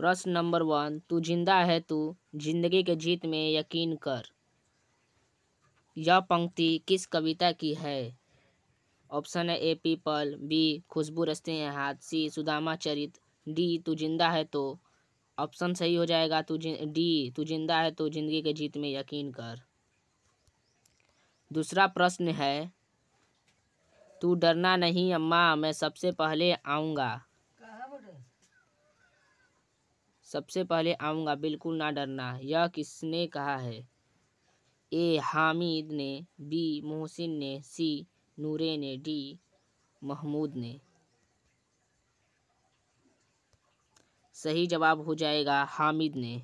प्रश्न number one तू जिंदा है तू तो जिंदगी के जीत में यकीन कर यह पंक्ति किस कविता की है ऑप्शन है ए पीपल बी खुशबू रस्ते हैं हाथ सी सुदामा चरित डी तू जिंदा है तो ऑप्शन सही हो जाएगा तू डी तू जिंदा है तो जिंदगी के जीत में यकीन कर दूसरा प्रश्न है तू डरना नहीं अम्मा मैं सबसे पहले आऊँगा सबसे पहले आऊँगा बिल्कुल ना डरना यह किसने कहा है ए हामिद ने बी मोहसिन ने सी नूरे ने डी महमूद ने सही जवाब हो जाएगा हामिद ने